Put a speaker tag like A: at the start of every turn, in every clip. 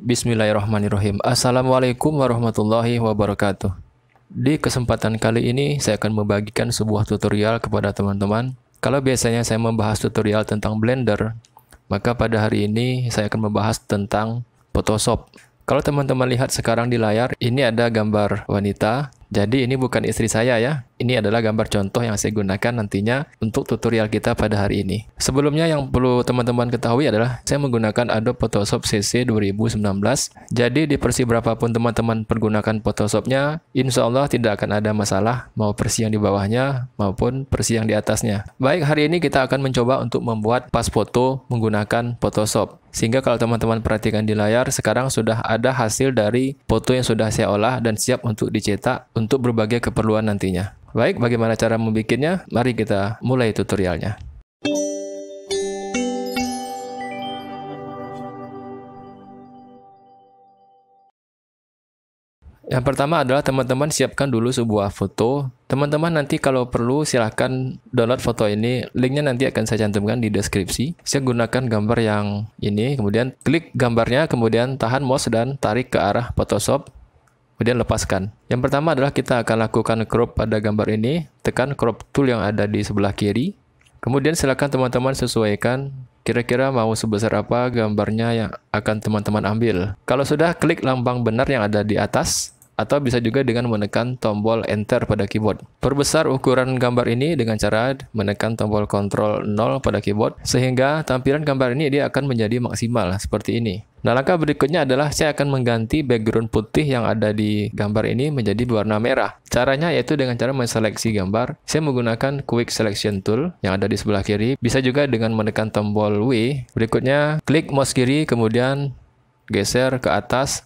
A: Bismillahirrahmanirrahim. Assalamualaikum warahmatullahi wabarakatuh. Di kesempatan kali ini, saya akan membagikan sebuah tutorial kepada teman-teman. Kalau biasanya saya membahas tutorial tentang Blender, maka pada hari ini saya akan membahas tentang Photoshop. Kalau teman-teman lihat sekarang di layar, ini ada gambar wanita. Jadi ini bukan istri saya ya. Ini adalah gambar contoh yang saya gunakan nantinya untuk tutorial kita pada hari ini. Sebelumnya yang perlu teman-teman ketahui adalah saya menggunakan Adobe Photoshop CC 2019. Jadi di versi berapapun teman-teman pergunakan Photoshopnya, insya Allah tidak akan ada masalah mau versi yang di bawahnya maupun versi yang di atasnya. Baik, hari ini kita akan mencoba untuk membuat pas foto menggunakan Photoshop. Sehingga kalau teman-teman perhatikan di layar, sekarang sudah ada hasil dari foto yang sudah saya olah dan siap untuk dicetak untuk berbagai keperluan nantinya. Baik, bagaimana cara membuatnya? Mari kita mulai tutorialnya. Yang pertama adalah teman-teman siapkan dulu sebuah foto Teman-teman nanti kalau perlu silahkan download foto ini. Linknya nanti akan saya cantumkan di deskripsi. Saya gunakan gambar yang ini, kemudian klik gambarnya, kemudian tahan mouse dan tarik ke arah Photoshop. Kemudian lepaskan. Yang pertama adalah kita akan lakukan crop pada gambar ini. Tekan crop tool yang ada di sebelah kiri. Kemudian silahkan teman-teman sesuaikan kira-kira mau sebesar apa gambarnya yang akan teman-teman ambil. Kalau sudah, klik lambang benar yang ada di atas atau bisa juga dengan menekan tombol Enter pada keyboard. Perbesar ukuran gambar ini dengan cara menekan tombol Ctrl 0 pada keyboard, sehingga tampilan gambar ini dia akan menjadi maksimal seperti ini. Nah, langkah berikutnya adalah saya akan mengganti background putih yang ada di gambar ini menjadi warna merah. Caranya yaitu dengan cara menseleksi gambar. Saya menggunakan Quick Selection Tool yang ada di sebelah kiri. Bisa juga dengan menekan tombol W. Berikutnya, klik mouse kiri, kemudian geser ke atas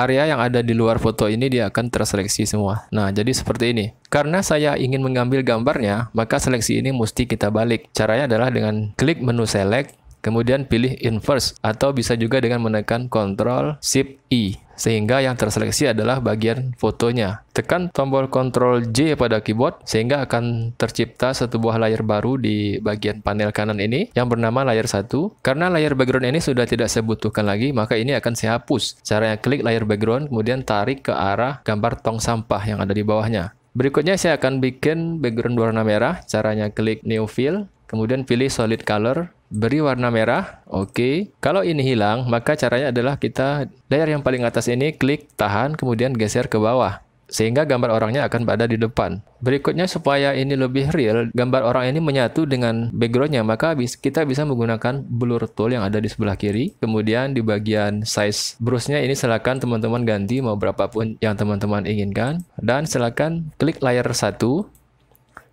A: area yang ada di luar foto ini dia akan terseleksi semua. Nah, jadi seperti ini. Karena saya ingin mengambil gambarnya, maka seleksi ini mesti kita balik. Caranya adalah dengan klik menu select, kemudian pilih inverse atau bisa juga dengan menekan Ctrl Shift I. E sehingga yang terseleksi adalah bagian fotonya. Tekan tombol Ctrl J pada keyboard sehingga akan tercipta satu buah layar baru di bagian panel kanan ini yang bernama layar 1. Karena layar background ini sudah tidak saya butuhkan lagi, maka ini akan saya hapus. Caranya klik layar background, kemudian tarik ke arah gambar tong sampah yang ada di bawahnya. Berikutnya saya akan bikin background warna merah. Caranya klik New Fill, kemudian pilih Solid Color, beri warna merah. Oke. Okay. Kalau ini hilang, maka caranya adalah kita layar yang paling atas ini klik tahan kemudian geser ke bawah sehingga gambar orangnya akan berada di depan. Berikutnya supaya ini lebih real, gambar orang ini menyatu dengan backgroundnya, maka kita bisa menggunakan blur tool yang ada di sebelah kiri. Kemudian di bagian size brushnya ini silakan teman-teman ganti mau berapapun yang teman-teman inginkan. Dan silakan klik layar satu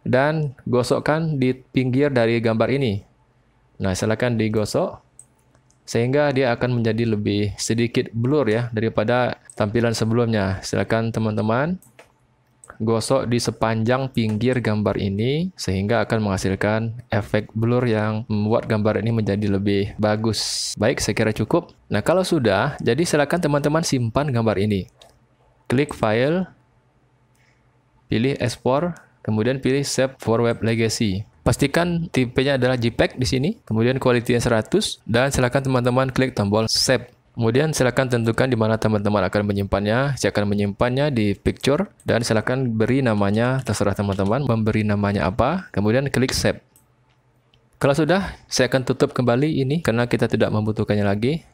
A: dan gosokkan di pinggir dari gambar ini. Nah, silakan digosok sehingga dia akan menjadi lebih sedikit blur ya daripada tampilan sebelumnya. Silakan teman-teman gosok di sepanjang pinggir gambar ini sehingga akan menghasilkan efek blur yang membuat gambar ini menjadi lebih bagus. Baik, saya kira cukup. Nah, kalau sudah, jadi silakan teman-teman simpan gambar ini. Klik file, pilih export, kemudian pilih save for web legacy. Pastikan tipenya adalah JPEG di sini, kemudian kualitinya 100 dan silakan teman-teman klik tombol save. Kemudian silakan tentukan di mana teman-teman akan menyimpannya. Saya akan menyimpannya di picture dan silakan beri namanya terserah teman-teman memberi namanya apa. Kemudian klik save. Kalau sudah, saya akan tutup kembali ini karena kita tidak membutuhkannya lagi.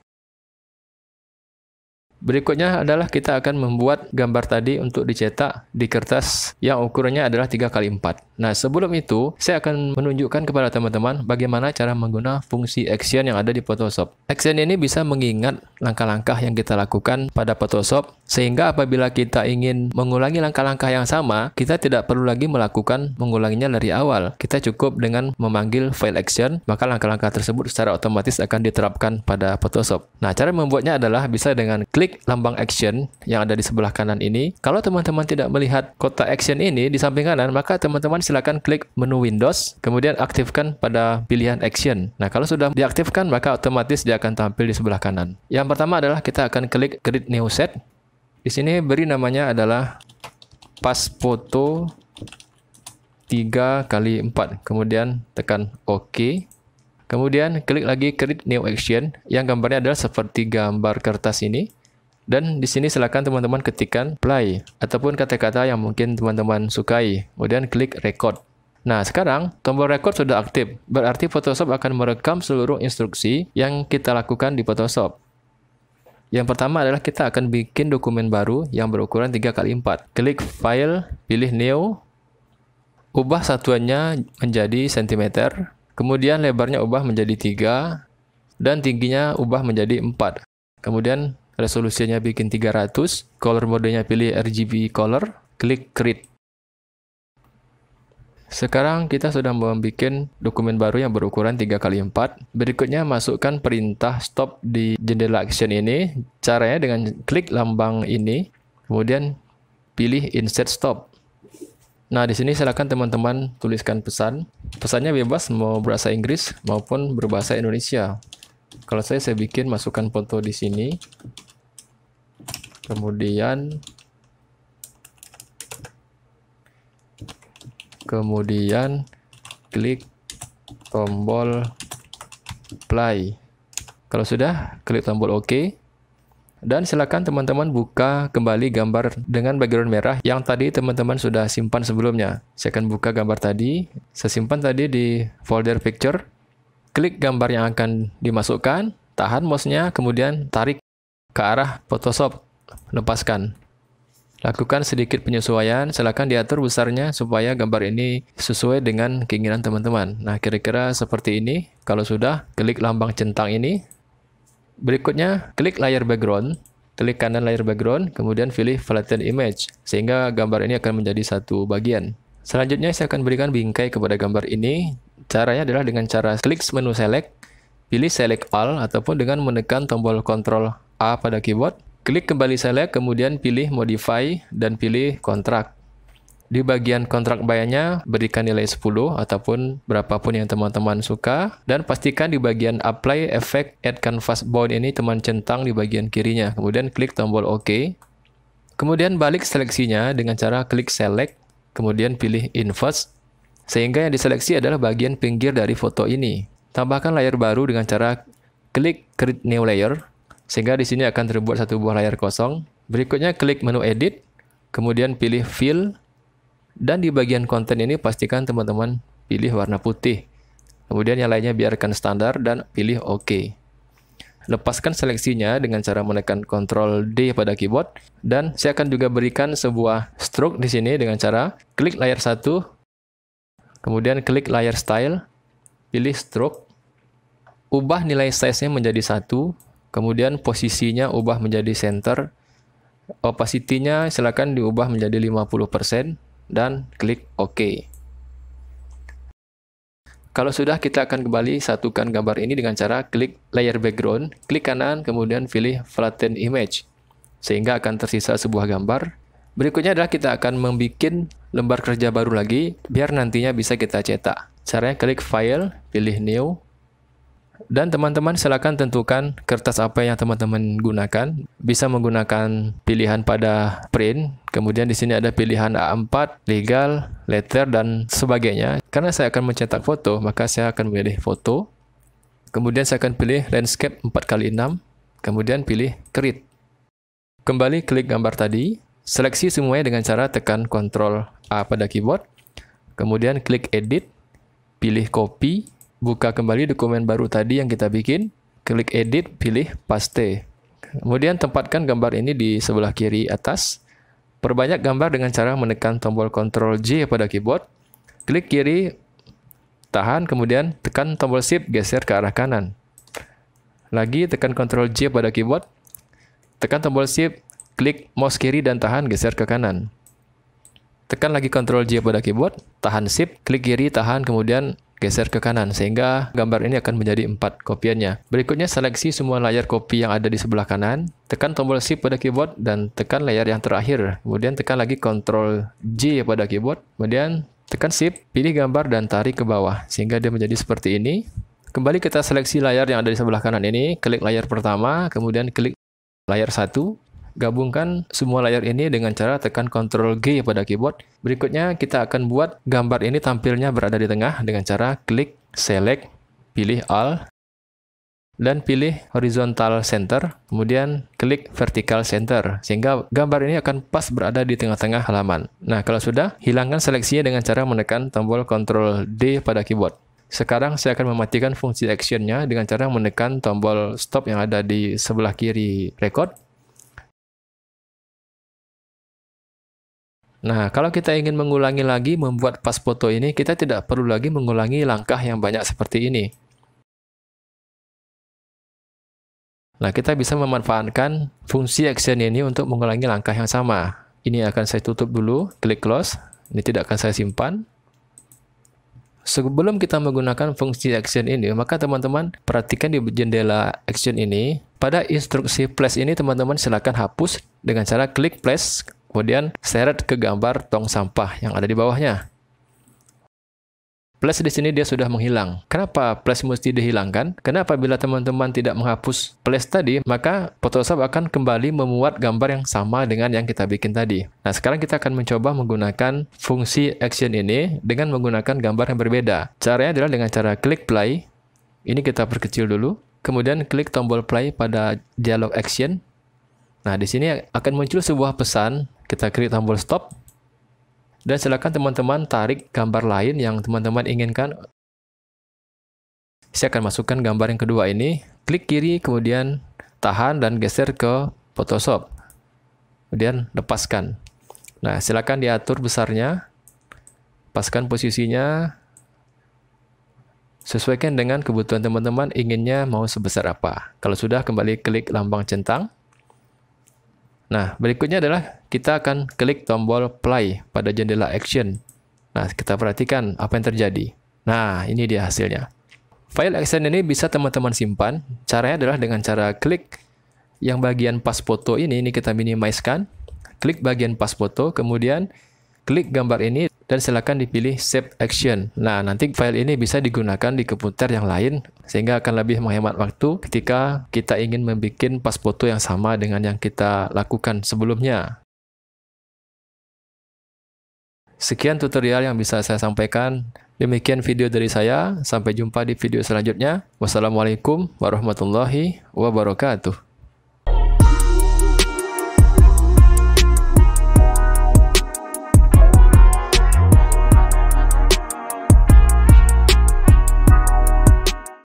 A: Berikutnya adalah kita akan membuat gambar tadi untuk dicetak di kertas yang ukurannya adalah 3 kali 4 Nah, sebelum itu, saya akan menunjukkan kepada teman-teman bagaimana cara menggunakan fungsi action yang ada di Photoshop. Action ini bisa mengingat langkah-langkah yang kita lakukan pada Photoshop, sehingga apabila kita ingin mengulangi langkah-langkah yang sama, kita tidak perlu lagi melakukan mengulanginya dari awal. Kita cukup dengan memanggil file action, maka langkah-langkah tersebut secara otomatis akan diterapkan pada Photoshop. Nah, cara membuatnya adalah bisa dengan klik lambang action yang ada di sebelah kanan ini. Kalau teman-teman tidak melihat kotak action ini di samping kanan, maka teman-teman silakan klik menu Windows, kemudian aktifkan pada pilihan action. Nah, kalau sudah diaktifkan, maka otomatis dia akan tampil di sebelah kanan. Yang pertama adalah kita akan klik create new set. Di sini beri namanya adalah pas foto 3 kali 4 kemudian tekan OK kemudian klik lagi create new action yang gambarnya adalah seperti gambar kertas ini dan di sini silakan teman-teman ketikkan play ataupun kata-kata yang mungkin teman-teman sukai. Kemudian klik record. Nah, sekarang tombol record sudah aktif, berarti Photoshop akan merekam seluruh instruksi yang kita lakukan di Photoshop. Yang pertama adalah kita akan bikin dokumen baru yang berukuran 3x4. Klik file, pilih new, ubah satuannya menjadi cm. kemudian lebarnya ubah menjadi 3, dan tingginya ubah menjadi 4. Kemudian resolusinya bikin 300, color modenya pilih RGB color, klik create. Sekarang kita sudah membuat dokumen baru yang berukuran 3x4. Berikutnya masukkan perintah stop di jendela action ini. Caranya dengan klik lambang ini, kemudian pilih insert stop. Nah, di sini silakan teman-teman tuliskan pesan. Pesannya bebas mau berbahasa Inggris maupun berbahasa Indonesia. Kalau saya saya bikin masukkan foto di sini kemudian kemudian klik tombol play kalau sudah klik tombol OK dan silakan teman-teman buka kembali gambar dengan background merah yang tadi teman-teman sudah simpan sebelumnya. Saya akan buka gambar tadi. Saya simpan tadi di folder picture. Klik gambar yang akan dimasukkan, tahan mouse-nya, kemudian tarik ke arah Photoshop lepaskan. Lakukan sedikit penyesuaian, silakan diatur besarnya supaya gambar ini sesuai dengan keinginan teman-teman. Nah, kira-kira seperti ini. Kalau sudah, klik lambang centang ini. Berikutnya, klik layar background. Klik kanan layar background, kemudian pilih flatten image, sehingga gambar ini akan menjadi satu bagian. Selanjutnya, saya akan berikan bingkai kepada gambar ini. Caranya adalah dengan cara klik menu select, pilih select all, ataupun dengan menekan tombol Ctrl A pada keyboard, Klik kembali select, kemudian pilih modify dan pilih kontrak. Di bagian kontrak bayarnya, berikan nilai 10 ataupun berapapun yang teman-teman suka. Dan pastikan di bagian apply effect add canvas bound ini teman centang di bagian kirinya. Kemudian klik tombol OK. Kemudian balik seleksinya dengan cara klik select, kemudian pilih inverse. Sehingga yang diseleksi adalah bagian pinggir dari foto ini. Tambahkan layar baru dengan cara klik create new layer sehingga di sini akan terbuat satu buah layar kosong. Berikutnya klik menu edit, kemudian pilih fill, dan di bagian konten ini pastikan teman-teman pilih warna putih. Kemudian yang lainnya biarkan standar dan pilih OK. Lepaskan seleksinya dengan cara menekan Ctrl D pada keyboard dan saya akan juga berikan sebuah stroke di sini dengan cara klik layar satu kemudian klik layar style pilih stroke ubah nilai size-nya menjadi satu Kemudian posisinya ubah menjadi center. Opacity-nya silakan diubah menjadi 50% dan klik OK. Kalau sudah, kita akan kembali satukan gambar ini dengan cara klik layer background, klik kanan, kemudian pilih flatten image. Sehingga akan tersisa sebuah gambar. Berikutnya adalah kita akan membuat lembar kerja baru lagi, biar nantinya bisa kita cetak. Caranya klik file, pilih new, dan teman-teman silakan tentukan kertas apa yang teman-teman gunakan. Bisa menggunakan pilihan pada print. Kemudian di sini ada pilihan A4, legal, letter, dan sebagainya. Karena saya akan mencetak foto, maka saya akan memilih foto. Kemudian saya akan pilih landscape 4x6. Kemudian pilih create. Kembali klik gambar tadi. Seleksi semuanya dengan cara tekan Ctrl A pada keyboard. Kemudian klik edit, pilih copy, buka kembali dokumen baru tadi yang kita bikin, klik edit, pilih paste. Kemudian tempatkan gambar ini di sebelah kiri atas. Perbanyak gambar dengan cara menekan tombol Ctrl J pada keyboard. Klik kiri, tahan, kemudian tekan tombol Shift geser ke arah kanan. Lagi tekan Ctrl J pada keyboard. Tekan tombol Shift, klik mouse kiri dan tahan geser ke kanan. Tekan lagi Ctrl J pada keyboard, tahan Shift, klik kiri, tahan, kemudian geser ke kanan sehingga gambar ini akan menjadi empat kopiannya. Berikutnya seleksi semua layar kopi yang ada di sebelah kanan, tekan tombol shift pada keyboard dan tekan layar yang terakhir. Kemudian tekan lagi Ctrl G pada keyboard, kemudian tekan shift, pilih gambar dan tarik ke bawah sehingga dia menjadi seperti ini. Kembali kita seleksi layar yang ada di sebelah kanan ini, klik layar pertama, kemudian klik layar satu Gabungkan semua layar ini dengan cara tekan Ctrl G pada keyboard. Berikutnya kita akan buat gambar ini tampilnya berada di tengah dengan cara klik select, pilih all, dan pilih horizontal center, kemudian klik vertical center, sehingga gambar ini akan pas berada di tengah-tengah halaman. Nah, kalau sudah, hilangkan seleksinya dengan cara menekan tombol Ctrl D pada keyboard. Sekarang saya akan mematikan fungsi actionnya dengan cara menekan tombol stop yang ada di sebelah kiri record. Nah, kalau kita ingin mengulangi lagi membuat pas foto ini, kita tidak perlu lagi mengulangi langkah yang banyak seperti ini. Nah, kita bisa memanfaatkan fungsi action ini untuk mengulangi langkah yang sama. Ini akan saya tutup dulu, klik close. Ini tidak akan saya simpan. Sebelum kita menggunakan fungsi action ini, maka teman-teman perhatikan di jendela action ini. Pada instruksi plus ini, teman-teman silakan hapus dengan cara klik plus. Kemudian seret ke gambar tong sampah yang ada di bawahnya. Plus di sini dia sudah menghilang. Kenapa plus mesti dihilangkan? Karena apabila teman-teman tidak menghapus plus tadi, maka Photoshop akan kembali memuat gambar yang sama dengan yang kita bikin tadi. Nah, sekarang kita akan mencoba menggunakan fungsi action ini dengan menggunakan gambar yang berbeda. Caranya adalah dengan cara klik play. Ini kita perkecil dulu. Kemudian klik tombol play pada dialog action. Nah, di sini akan muncul sebuah pesan kita klik tombol stop. Dan silakan teman-teman tarik gambar lain yang teman-teman inginkan. Saya akan masukkan gambar yang kedua ini. Klik kiri, kemudian tahan dan geser ke Photoshop. Kemudian lepaskan. Nah, silakan diatur besarnya. Paskan posisinya, Sesuaikan dengan kebutuhan teman-teman inginnya mau sebesar apa. Kalau sudah, kembali klik lambang centang. Nah, berikutnya adalah kita akan klik tombol play pada jendela action. Nah, kita perhatikan apa yang terjadi. Nah, ini dia hasilnya. File action ini bisa teman-teman simpan. Caranya adalah dengan cara klik yang bagian pas foto ini, ini kita minimize-kan. Klik bagian pas foto, kemudian klik gambar ini dan silakan dipilih save action. Nah, nanti file ini bisa digunakan di komputer yang lain sehingga akan lebih menghemat waktu ketika kita ingin membuat pas foto yang sama dengan yang kita lakukan sebelumnya. Sekian tutorial yang bisa saya sampaikan. Demikian video dari saya. Sampai jumpa di video selanjutnya. Wassalamualaikum warahmatullahi wabarakatuh.